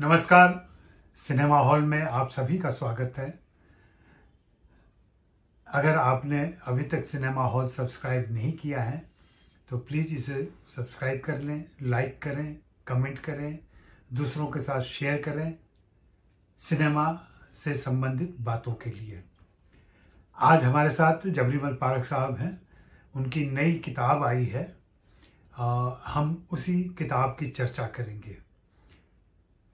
नमस्कार cinema hall में आप सभी का स्वागत है अगर आपने अभी तक सिनेमा हॉल सब्सक्राइब नहीं किया है तो प्लीज़ इसे सब्सक्राइब कर लें लाइक करें कमेंट करें दूसरों के साथ शेयर करें सिनेमा से संबंधित बातों के लिए आज हमारे साथ जबरीमल पारक साहब हैं उनकी नई किताब आई है आ, हम उसी किताब की चर्चा करेंगे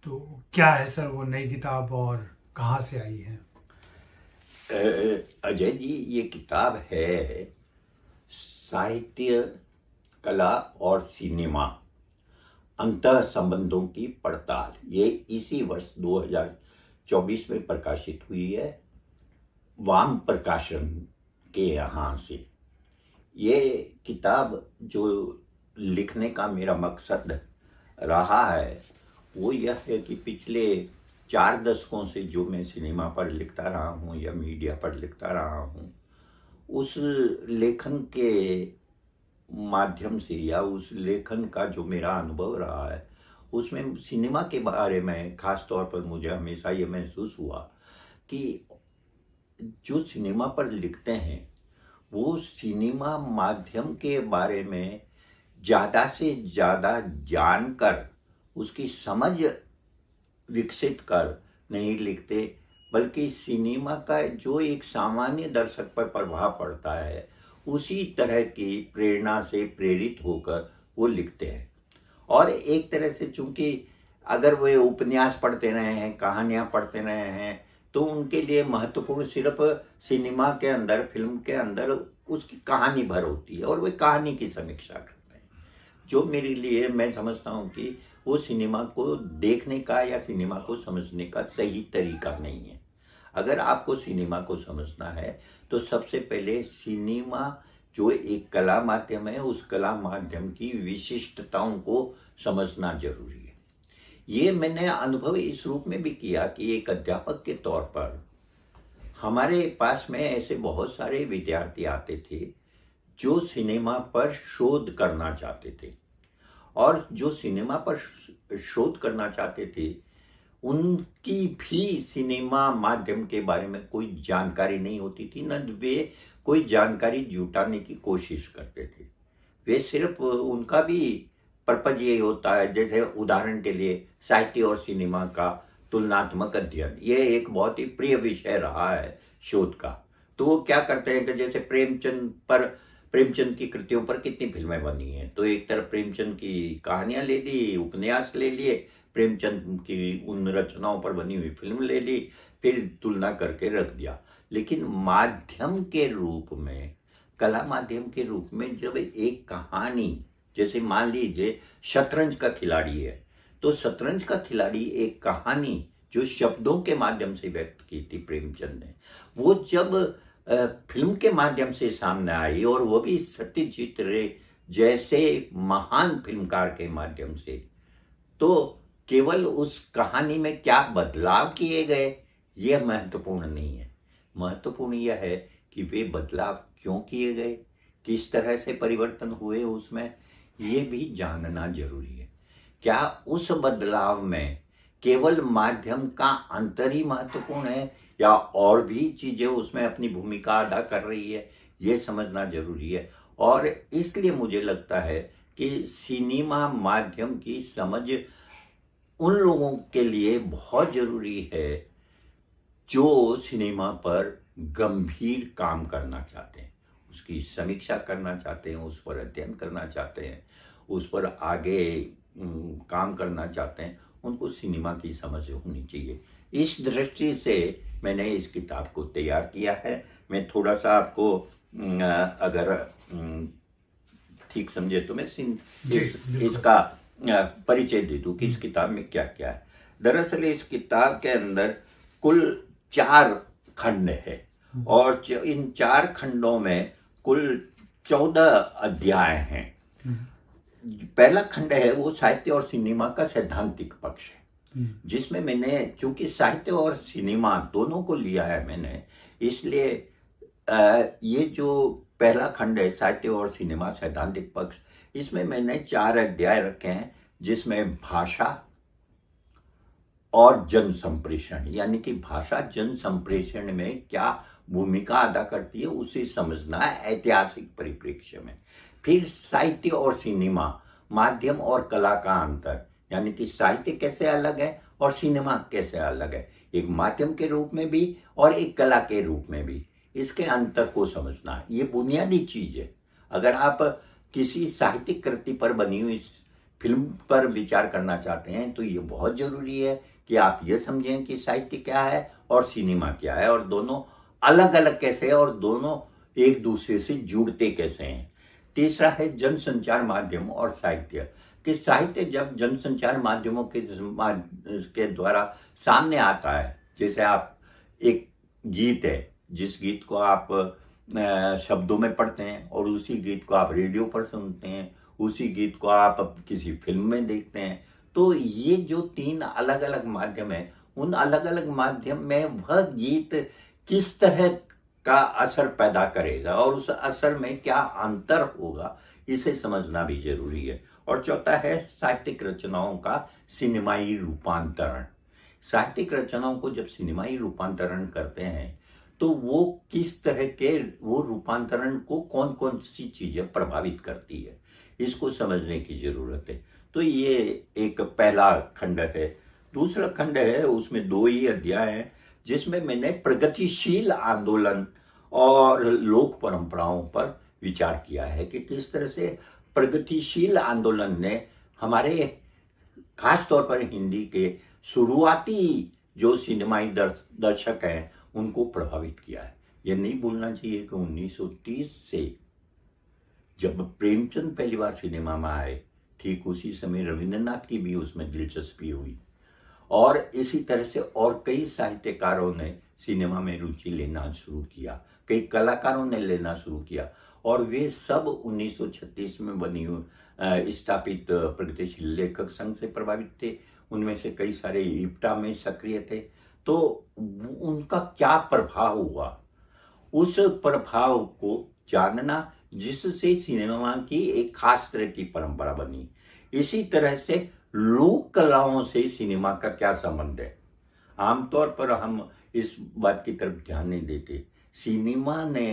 तो क्या है सर वो नई किताब और कहाँ से आई है अजय जी ये किताब है साहित्य कला और सिनेमा अंत संबंधों की पड़ताल ये इसी वर्ष 2024 में प्रकाशित हुई है वाम प्रकाशन के यहाँ से ये किताब जो लिखने का मेरा मकसद रहा है वो यह है कि पिछले चार दशकों से जो मैं सिनेमा पर लिखता रहा हूँ या मीडिया पर लिखता रहा हूँ उस लेखन के माध्यम से या उस लेखन का जो मेरा अनुभव रहा है उसमें सिनेमा के बारे में खास तौर पर मुझे हमेशा ये महसूस हुआ कि जो सिनेमा पर लिखते हैं वो सिनेमा माध्यम के बारे में ज़्यादा से ज़्यादा जानकर उसकी समझ विकसित कर नहीं लिखते बल्कि सिनेमा का जो एक सामान्य दर्शक पर प्रभाव पड़ता है उसी तरह की प्रेरणा से प्रेरित होकर वो लिखते हैं और एक तरह से चूंकि अगर वे उपन्यास पढ़ते रहे हैं कहानियाँ पढ़ते रहे हैं तो उनके लिए महत्वपूर्ण सिर्फ सिनेमा के अंदर फिल्म के अंदर उसकी कहानी भर होती है और वे कहानी की समीक्षा करते हैं जो मेरे लिए मैं समझता हूँ कि वो सिनेमा को देखने का या सिनेमा को समझने का सही तरीका नहीं है अगर आपको सिनेमा को समझना है तो सबसे पहले सिनेमा जो एक कला माध्यम है उस कला माध्यम की विशिष्टताओं को समझना जरूरी है ये मैंने अनुभव इस रूप में भी किया कि एक अध्यापक के तौर पर हमारे पास में ऐसे बहुत सारे विद्यार्थी आते थे जो सिनेमा पर शोध करना चाहते थे और जो सिनेमा पर शोध करना चाहते थे उनकी भी सिनेमा माध्यम के बारे में कोई जानकारी नहीं होती थी न वे कोई जानकारी जुटाने की कोशिश करते थे वे सिर्फ उनका भी पर्पज ये होता है जैसे उदाहरण के लिए साहित्य और सिनेमा का तुलनात्मक अध्ययन ये एक बहुत ही प्रिय विषय रहा है शोध का तो वो क्या करते हैं कि जैसे प्रेमचंद पर प्रेमचंद की कृतियों पर कितनी फिल्में बनी हैं तो एक तरफ प्रेमचंद की कहानियां ले ली उपन्यास ले लिए प्रेमचंद की उन रचनाओं पर बनी हुई फिल्म ले ली फिर तुलना करके रख दिया लेकिन माध्यम के रूप में कला माध्यम के रूप में जब एक कहानी जैसे मान लीजिए शतरंज का खिलाड़ी है तो शतरंज का खिलाड़ी एक कहानी जो शब्दों के माध्यम से व्यक्त की थी प्रेमचंद ने वो जब फिल्म के माध्यम से सामने आई और वो भी सत्यजीत रे जैसे महान फिल्मकार के माध्यम से तो केवल उस कहानी में क्या बदलाव किए गए यह महत्वपूर्ण नहीं है महत्वपूर्ण यह है कि वे बदलाव क्यों किए गए किस तरह से परिवर्तन हुए उसमें ये भी जानना जरूरी है क्या उस बदलाव में केवल माध्यम का अंतर ही महत्वपूर्ण है या और भी चीजें उसमें अपनी भूमिका अदा कर रही है यह समझना जरूरी है और इसलिए मुझे लगता है कि सिनेमा माध्यम की समझ उन लोगों के लिए बहुत जरूरी है जो सिनेमा पर गंभीर काम करना चाहते हैं उसकी समीक्षा करना चाहते हैं उस पर अध्ययन करना चाहते हैं उस पर आगे काम करना चाहते हैं उनको सिनेमा की समझ होनी चाहिए इस दृष्टि से मैंने इस किताब को तैयार किया है मैं थोड़ा सा आपको अगर ठीक समझे तो मैं इस, इसका परिचय दे दूँ कि इस हम्म। किताब में क्या क्या है दरअसल इस किताब के अंदर कुल चार खंड है हम्म। और इन चार खंडों में कुल चौदह अध्याय हैं हम्म। पहला खंड है वो साहित्य और सिनेमा का सैद्धांतिक पक्ष है हम्म। जिसमें मैंने चूंकि साहित्य और सिनेमा दोनों को लिया है मैंने इसलिए ये जो पहला खंड है साहित्य और सिनेमा सैद्धांतिक पक्ष इसमें मैंने चार अध्याय रखे हैं जिसमें भाषा और जन संप्रेषण यानी कि भाषा जन संप्रेषण में क्या भूमिका अदा करती है उसे समझना है ऐतिहासिक परिप्रेक्ष्य में फिर साहित्य और सिनेमा माध्यम और कला का अंतर यानी कि साहित्य कैसे अलग है और सिनेमा कैसे अलग है एक माध्यम के रूप में भी और एक कला के रूप में भी इसके अंतर को समझना है ये बुनियादी चीज है अगर आप किसी साहित्यिक कृति पर बनी हुई फिल्म पर विचार करना चाहते हैं तो ये बहुत जरूरी है कि आप ये समझें कि साहित्य क्या है और सिनेमा क्या है और दोनों अलग अलग कैसे है और दोनों एक दूसरे से जुड़ते कैसे हैं तीसरा है जनसंचार माध्यम और साहित्य कि साहित्य जब जनसंचार माध्यमों के के द्वारा सामने आता है जैसे आप एक गीत है जिस गीत को आप शब्दों में पढ़ते हैं और उसी गीत को आप रेडियो पर सुनते हैं उसी गीत को आप किसी फिल्म में देखते हैं तो ये जो तीन अलग अलग माध्यम है उन अलग अलग माध्यम में वह गीत किस तरह का असर पैदा करेगा और उस असर में क्या अंतर होगा इसे समझना भी जरूरी है और चौथा है साहित्यिक रचनाओं का सिनेमाई रूपांतरण साहित्यिक रचनाओं को जब सिनेमाई रूपांतरण करते हैं तो वो किस तरह के वो रूपांतरण को कौन कौन सी चीजें प्रभावित करती है इसको समझने की जरूरत है तो ये एक पहला खंड है दूसरा खंड है उसमें दो ही अध्याय हैं जिसमें मैंने प्रगतिशील आंदोलन और लोक परंपराओं पर विचार किया है कि किस तरह से प्रगतिशील आंदोलन ने हमारे खासतौर पर हिंदी के शुरुआती जो सिनेमाई दर्शक हैं उनको प्रभावित किया है यह नहीं भूलना चाहिए कि 1930 से जब प्रेमचंद पहली बार सिनेमा में आए ठीक उसी समय रविंद्रनाथ की भी उसमें दिलचस्पी हुई और इसी तरह से और कई साहित्यकारों ने सिनेमा में रुचि लेना शुरू किया कई कलाकारों ने लेना शुरू किया और वे सब 1936 में बनी हुई स्थापित प्रगतिशील लेखक संघ से प्रभावित थे उनमें से कई सारे इप्टा में सक्रिय थे तो उनका क्या प्रभाव हुआ उस प्रभाव को जानना जिससे सिनेमा की एक खास तरह की परंपरा बनी इसी तरह से लोक कलाओं से सिनेमा का क्या संबंध है आमतौर पर हम इस बात की तरफ ध्यान नहीं देते सिनेमा ने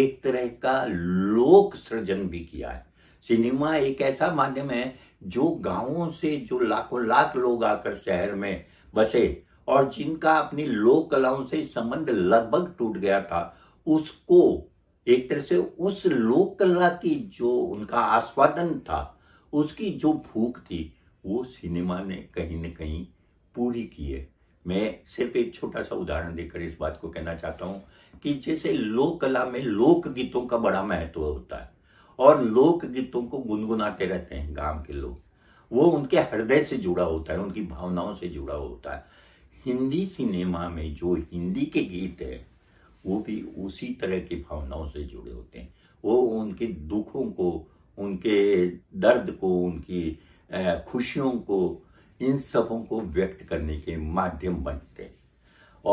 एक तरह का लोक सृजन भी किया है सिनेमा एक ऐसा माध्यम है जो गांवों से जो लाखों लाख लोग आकर शहर में बसे और जिनका अपनी लोक कलाओं से संबंध लगभग टूट गया था उसको एक तरह से उस लोक कला की जो उनका आस्वादन था उसकी जो भूख थी वो सिनेमा ने कहीं न कहीं पूरी की है मैं सिर्फ एक छोटा सा उदाहरण देकर इस बात को कहना चाहता हूं कि जैसे लोक कला में लोक गीतों का बड़ा महत्व होता है और लोक गीतों को गुनगुनाते रहते हैं गांव के लोग वो उनके हृदय से जुड़ा होता है उनकी भावनाओं से जुड़ा होता है हिंदी सिनेमा में जो हिंदी के गीत है वो भी उसी तरह की भावनाओं से जुड़े होते हैं वो उनके दुखों को उनके दर्द को उनकी खुशियों को इन सबों को व्यक्त करने के माध्यम बनते हैं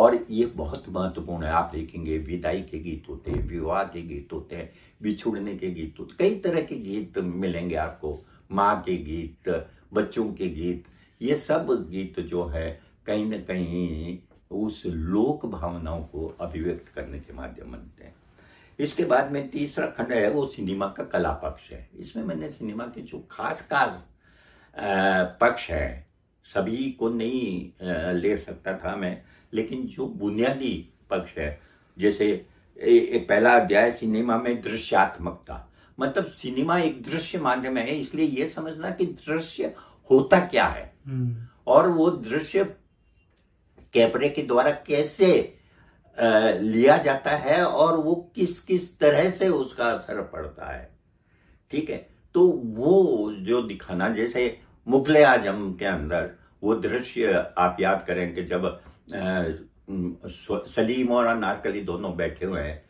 और ये बहुत महत्वपूर्ण है आप देखेंगे विदाई के गीत होते हैं विवाह के गीत होते हैं बिछुड़ने के गीत होते कई तरह के गीत मिलेंगे आपको माँ के गीत बच्चों के गीत ये सब गीत जो है कहीं ना कहीं उस लोक भावनाओं को अभिव्यक्त करने के माध्यम बनते हैं इसके बाद में तीसरा खंड है वो सिनेमा का कला पक्ष है इसमें मैंने सिनेमा के जो खास खास पक्ष है सभी को नहीं ले सकता था मैं लेकिन जो बुनियादी पक्ष है जैसे ए, ए, पहला अध्याय सिनेमा में दृश्यात्मकता मतलब सिनेमा एक दृश्य माध्यम है इसलिए यह समझना कि दृश्य होता क्या है हम्म। और वो दृश्य कैमरे के द्वारा कैसे लिया जाता है और वो किस किस तरह से उसका असर पड़ता है ठीक है तो वो जो दिखाना जैसे मुगल आजम के अंदर वो दृश्य आप याद करें कि जब सलीम और अनारकली दोनों बैठे हुए हैं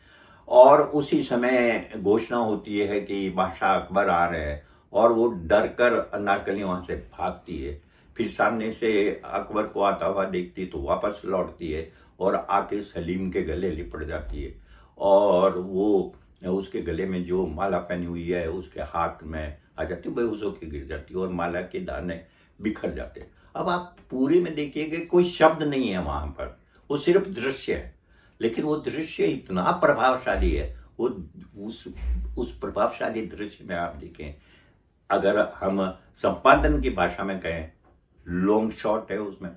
और उसी समय घोषणा होती है कि बादशाह अकबर आ रहे हैं और वो डर कर अनारकली वहां से भागती है फिर सामने से अकबर को आता हुआ देखती तो वापस लौटती है और आके सलीम के गले लिपट जाती है और वो उसके गले में जो माला पहनी हुई है उसके हाथ में आ जाती है बेहोश के गिर जाती है और माला के दाने बिखर जाते हैं अब आप पूरे में देखिएगा कोई शब्द नहीं है वहां पर वो सिर्फ दृश्य है लेकिन वो दृश्य इतना प्रभावशाली है वो उस उस प्रभावशाली दृश्य में आप देखें अगर हम संपादन की भाषा में कहें लॉन्ग शॉट है उसमें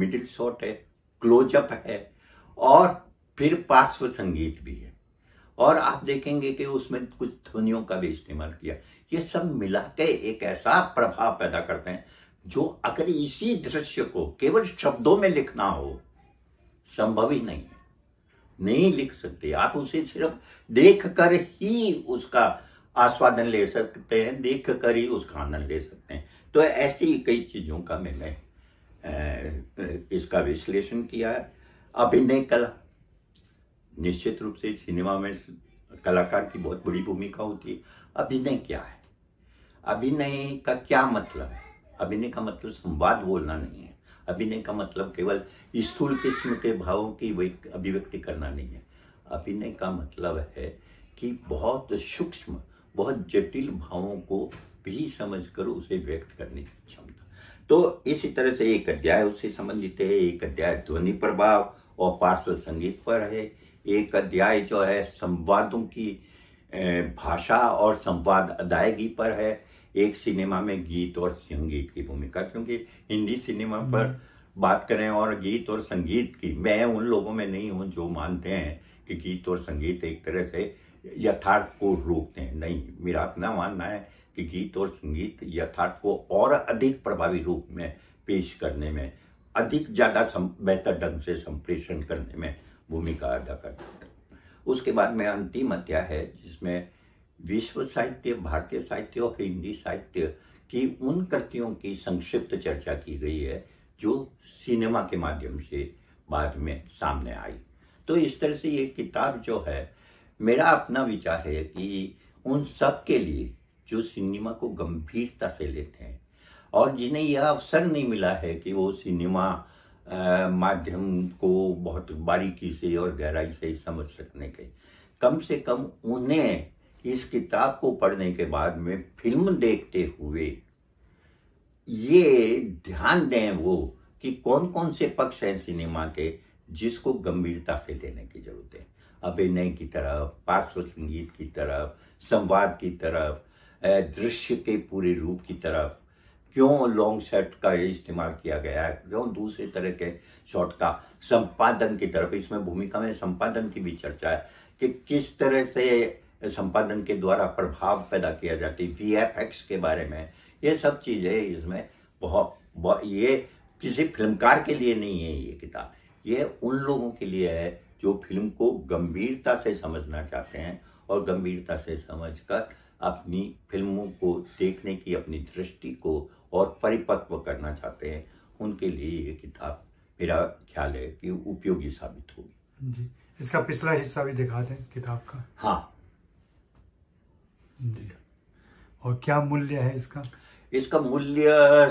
मिडिल शॉट है क्लोजअप है और फिर पार्श्व संगीत भी है और आप देखेंगे कि उसमें कुछ ध्वनियों का भी इस्तेमाल किया ये सब मिला के एक ऐसा प्रभाव पैदा करते हैं जो अगर इसी दृश्य को केवल शब्दों में लिखना हो संभव ही नहीं है नहीं लिख सकते आप उसे सिर्फ देख कर ही उसका आस्वादन ले सकते हैं देख कर ही उसका आनंद ले सकते हैं तो ऐसी कई चीजों का मैंने इसका विश्लेषण किया है अभिनय कला निश्चित रूप से सिनेमा में कलाकार की बहुत बड़ी भूमिका होती है अभिनय क्या है अभिनय का क्या मतलब है अभिनय का मतलब संवाद बोलना नहीं है अभिनय का मतलब केवल स्थूल किस्म के भावों की अभिव्यक्ति करना नहीं है अभिनय का मतलब है कि बहुत सूक्ष्म बहुत जटिल भावों को भी समझ कर उसे व्यक्त करने की क्षमता तो इसी तरह से एक अध्याय उससे संबंधित है एक अध्याय ध्वनि प्रभाव और पार्श्व संगीत पर है एक अध्याय जो है संवादों की भाषा और संवाद अदायगी पर है एक सिनेमा में गीत और संगीत की भूमिका क्योंकि हिंदी सिनेमा हम्म। पर बात करें और गीत और संगीत की मैं उन लोगों में नहीं हूं जो मानते हैं कि गीत और संगीत एक तरह से यथार्थ को रोकते हैं नहीं मेरा अपना मानना है कि गीत और संगीत यथार्थ को और अधिक प्रभावी रूप में पेश करने में अधिक ज़्यादा बेहतर ढंग से संप्रेषण करने में भूमिका अदा करता है उसके बाद में अंतिम अध्याय है जिसमें विश्व साहित्य भारतीय साहित्य और हिंदी साहित्य की उन कृतियों की संक्षिप्त चर्चा की गई है जो सिनेमा के माध्यम से बाद में सामने आई तो इस तरह से ये किताब जो है मेरा अपना विचार है कि उन सब के लिए जो सिनेमा को गंभीरता से लेते हैं और जिन्हें यह अवसर नहीं मिला है कि वो सिनेमा माध्यम को बहुत बारीकी से और गहराई से समझ सकने के कम से कम उन्हें इस किताब को पढ़ने के बाद में फिल्म देखते हुए ये ध्यान दें वो कि कौन कौन से पक्ष हैं सिनेमा के जिसको गंभीरता से लेने की जरूरत है अभिनय की तरफ पार्श्व संगीत की तरफ संवाद की तरफ दृश्य के पूरे रूप की तरफ क्यों लॉन्ग शर्ट का इस्तेमाल किया गया है क्यों दूसरे तरह के शॉट का संपादन की तरफ इसमें भूमिका में संपादन की भी चर्चा है कि किस तरह से संपादन के द्वारा प्रभाव पैदा किया जाती वी एफ एक्स के बारे में ये सब चीज़ें इसमें बहुत, बहुत ये किसी फिल्मकार के लिए नहीं है ये किताब ये उन लोगों के लिए है जो फिल्म को गंभीरता से समझना चाहते हैं और गंभीरता से समझकर अपनी फिल्मों को देखने की अपनी दृष्टि को और परिपक्व करना चाहते हैं उनके लिए ये किताब मेरा ख्याल है कि उपयोगी साबित होगी जी इसका पिछला हिस्सा भी दिखा दें किताब का हाँ जी और क्या मूल्य है इसका इसका मूल्य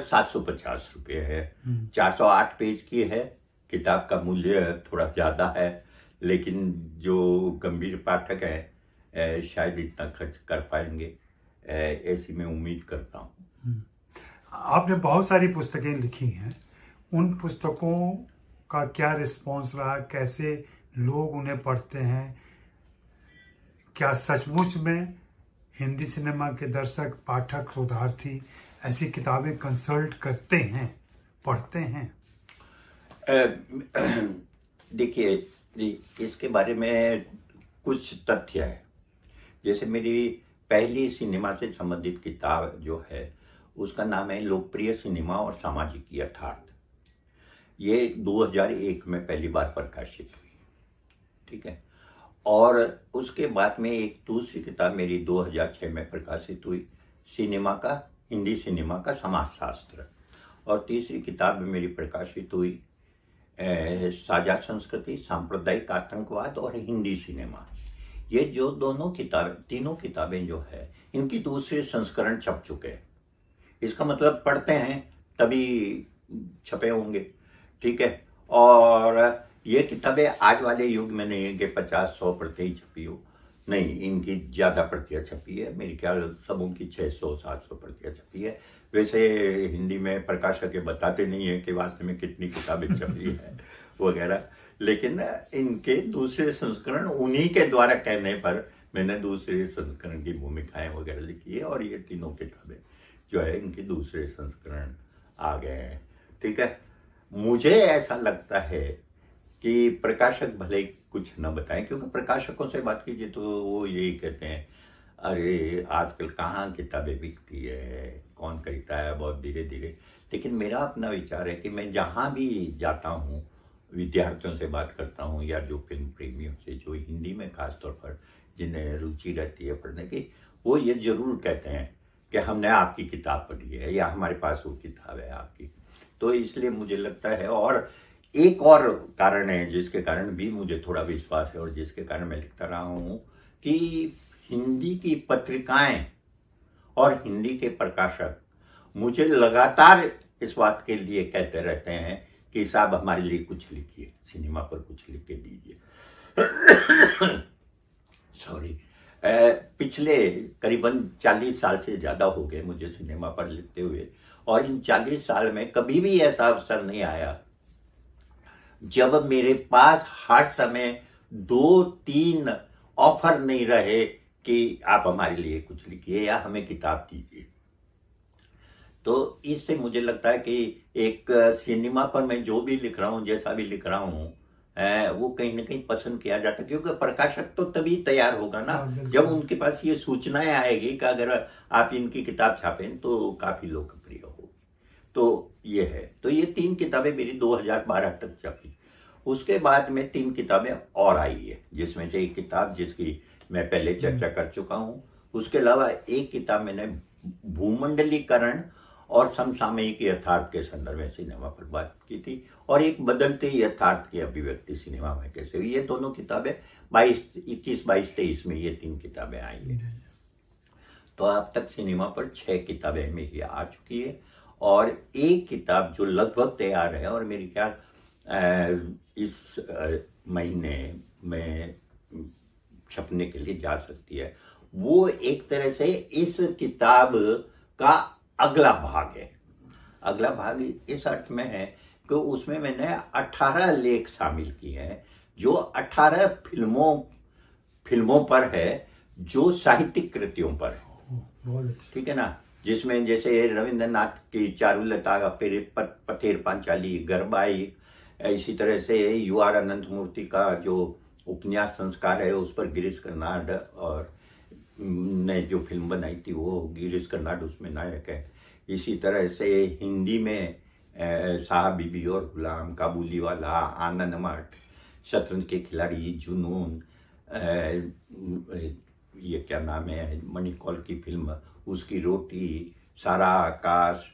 सात सौ पचास रुपये है हम्म। चार सौ आठ पेज की है किताब का मूल्य थोड़ा ज़्यादा है लेकिन जो गंभीर पाठक है शायद इतना खर्च कर पाएंगे ऐसी मैं उम्मीद करता हूँ हम्म। आपने बहुत सारी पुस्तकें लिखी हैं उन पुस्तकों का क्या रिस्पांस रहा कैसे लोग उन्हें पढ़ते हैं क्या सचमुच में हिंदी सिनेमा के दर्शक पाठक शोधार्थी ऐसी किताबें कंसल्ट करते हैं पढ़ते हैं देखिए इसके बारे में कुछ तथ्य है जैसे मेरी पहली सिनेमा से संबंधित किताब जो है उसका नाम है लोकप्रिय सिनेमा और सामाजिक यथार्थ ये 2001 में पहली बार प्रकाशित हुई ठीक है और उसके बाद में एक दूसरी किताब मेरी 2006 में प्रकाशित हुई सिनेमा का हिंदी सिनेमा का समाजशास्त्र और तीसरी किताब मेरी प्रकाशित हुई ए, साझा संस्कृति सांप्रदायिक आतंकवाद और हिंदी सिनेमा ये जो दोनों किताब तीनों किताबें जो है इनकी दूसरे संस्करण छप चुके हैं इसका मतलब पढ़ते हैं तभी छपे होंगे ठीक है और ये किताबें आज वाले युग में नहीं है कि पचास सौ प्रति ही छपी हो नहीं इनकी ज़्यादा प्रतियां छपी है मेरे ख्याल सबों की छः सौ सात सौ प्रतियाँ छपी है वैसे हिंदी में प्रकाशक ये बताते नहीं है कि वास्तव में कितनी किताबें छपी है वगैरह लेकिन इनके दूसरे संस्करण उन्हीं के द्वारा कहने पर मैंने दूसरे संस्करण की भूमिकाएं वगैरह लिखी है और ये तीनों किताबें जो है इनके दूसरे संस्करण आ गए हैं ठीक है मुझे ऐसा लगता है कि प्रकाशक भले कुछ न बताएं क्योंकि प्रकाशकों से बात कीजिए तो वो यही कहते हैं अरे आजकल कहाँ किताबें बिकती है कौन करता है बहुत धीरे धीरे लेकिन मेरा अपना विचार है कि मैं जहाँ भी जाता हूँ विद्यार्थियों से बात करता हूँ या जो फिल्म प्रेमियों से जो हिंदी में खासतौर पर जिन्हें रुचि रहती है पढ़ने की वो ये जरूर कहते हैं कि हमने आपकी किताब पढ़ी है या हमारे पास वो किताब है आपकी तो इसलिए मुझे लगता है और एक और कारण है जिसके कारण भी मुझे थोड़ा विश्वास है और जिसके कारण मैं लिखता रहा हूँ कि हिंदी की पत्रिकाएं और हिंदी के प्रकाशक मुझे लगातार इस बात के लिए कहते रहते हैं कि साहब हमारे लिए कुछ लिखिए सिनेमा पर कुछ लिख के दीजिए सॉरी पिछले करीबन 40 साल से ज़्यादा हो गए मुझे सिनेमा पर लिखते हुए और इन 40 साल में कभी भी ऐसा अवसर नहीं आया जब मेरे पास हर समय दो तीन ऑफर नहीं रहे कि आप हमारे लिए कुछ लिखिए या हमें किताब दीजिए तो इससे मुझे लगता है कि एक सिनेमा पर मैं जो भी लिख रहा हूँ जैसा भी लिख रहा हूँ वो कहीं ना कहीं पसंद किया जाता क्योंकि प्रकाशक तो तभी तैयार होगा ना हाँ, जब उनके पास ये सूचनाएं आएगी कि अगर आप इनकी किताब छापें तो काफी लोकप्रिय होगी तो ये है तो ये तीन किताबें मेरी 2012 तक छपी उसके बाद में तीन किताबें और आई है जिसमें से एक किताब जिसकी मैं पहले चर्चा हम्म। कर चुका हूं उसके अलावा एक किताब मैंने भूमंडलीकरण और समसामयिक यथार्थ के संदर्भ में सिनेमा पर बात की थी और एक बदलते यथार्थ की अभिव्यक्ति सिनेमा में कैसे हुई ये दोनों किताबें बाईस इक्कीस बाईस तेईस में ये तीन किताबें आई हैं तो अब तक सिनेमा पर छह किताबें मेरी आ चुकी है और एक किताब जो लगभग तैयार है और मेरे ख्याल इस महीने में छपने के लिए जा सकती है वो एक तरह से इस किताब का अगला भाग है अगला भाग इस अर्थ में है कि उसमें मैंने 18 लेख शामिल किए हैं जो 18 फिल्मों फिल्मों पर है जो साहित्यिक कृतियों पर ठीक है ना जिसमें जैसे रविंद्रनाथ की चारुलता पथेर पांचाली गरबाई इसी तरह से यू आर अनंत मूर्ति का जो उपन्यास संस्कार है उस पर गिरीश कर्नाड और ने जो फिल्म बनाई थी वो गिरीश कर्नाड उसमें नायक है इसी तरह से हिंदी में शाह बीबी और गुलाम काबुली वाला आनंद मठ शतरंज के खिलाड़ी जुनून ये क्या नाम है मणिकॉल की फिल्म उसकी रोटी सारा आकाश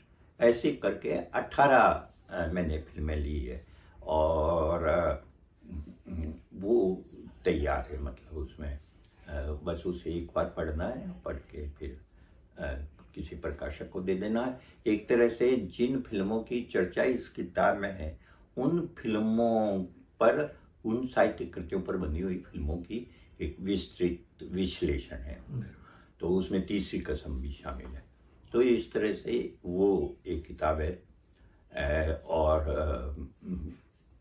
ऐसे करके अट्ठारह मैंने फिल्में ली है और वो तैयार है मतलब उसमें बस उसे एक बार पढ़ना है पढ़ के फिर किसी प्रकाशक को दे देना है एक तरह से जिन फिल्मों की चर्चा इस किताब में है उन फिल्मों पर उन साहित्य कृतियों पर बनी हुई फिल्मों की एक विस्तृत विश्लेषण है तो उसमें तीसरी कसम भी शामिल है तो इस तरह से वो एक किताब है और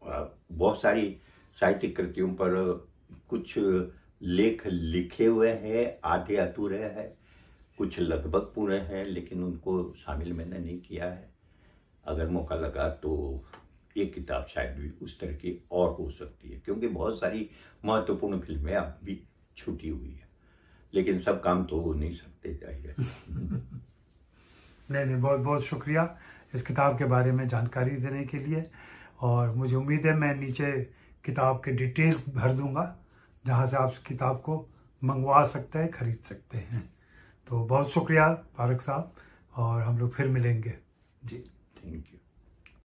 बहुत सारी साहित्यिक कृतियों पर कुछ लेख लिखे हुए हैं आधे अधूरे हैं कुछ लगभग पूरे हैं लेकिन उनको शामिल मैंने नहीं किया है अगर मौका लगा तो ये किताब शायद भी उस तरह की और हो सकती है क्योंकि बहुत सारी महत्वपूर्ण फिल्में अब भी छुटी हुई है लेकिन सब काम तो हो नहीं सकते चाहिए नहीं नहीं बहुत बहुत शुक्रिया इस किताब के बारे में जानकारी देने के लिए और मुझे उम्मीद है मैं नीचे किताब के डिटेल्स भर दूंगा जहाँ से आप किताब को मंगवा सकते हैं खरीद सकते हैं तो बहुत शुक्रिया पारक साहब और हम लोग फिर मिलेंगे जी थैंक यू